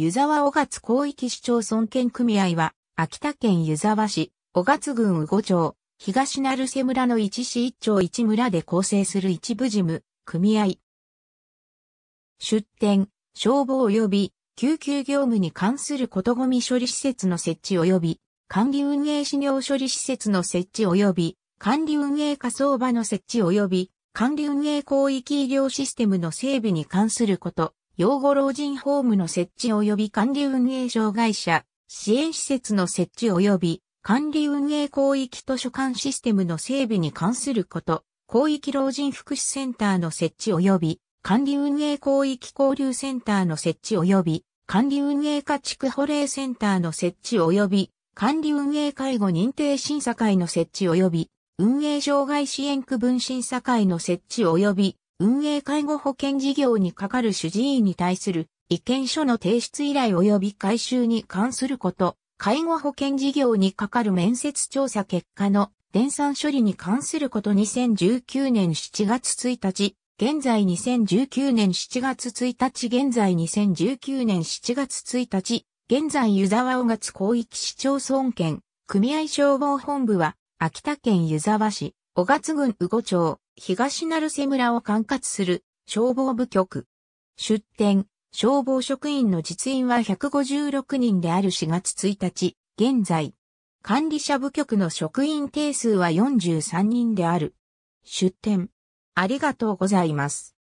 湯沢小勝広域市町村県組合は、秋田県湯沢市、小勝郡五町、東成瀬村の一市一町一村で構成する一部事務、組合。出店、消防及び救急業務に関することごみ処理施設の設置及び管理運営資料処理施設の設置及び管理運営火葬場の設置及び管理運営広域医療システムの整備に関すること、養護老人ホームの設置及び管理運営障害者、支援施設の設置及び管理運営広域図書館システムの整備に関すること、広域老人福祉センターの設置及び管理運営広域交流センターの設置及び管理運営家畜保冷センターの設置及び管理運営介護認定審査会の設置及び運営障害支援区分審査会の設置及び運営介護保険事業に係る主治医に対する意見書の提出依頼及び回収に関すること、介護保険事業に係る面接調査結果の電算処理に関すること2019年7月1日、現在2019年7月1日、現在2019年7月1日、現在湯沢尾月広域市町村圏、組合消防本部は、秋田県湯沢市、小月郡宇後町、東成瀬村を管轄する消防部局。出店、消防職員の実員は156人である4月1日、現在。管理者部局の職員定数は43人である。出店。ありがとうございます。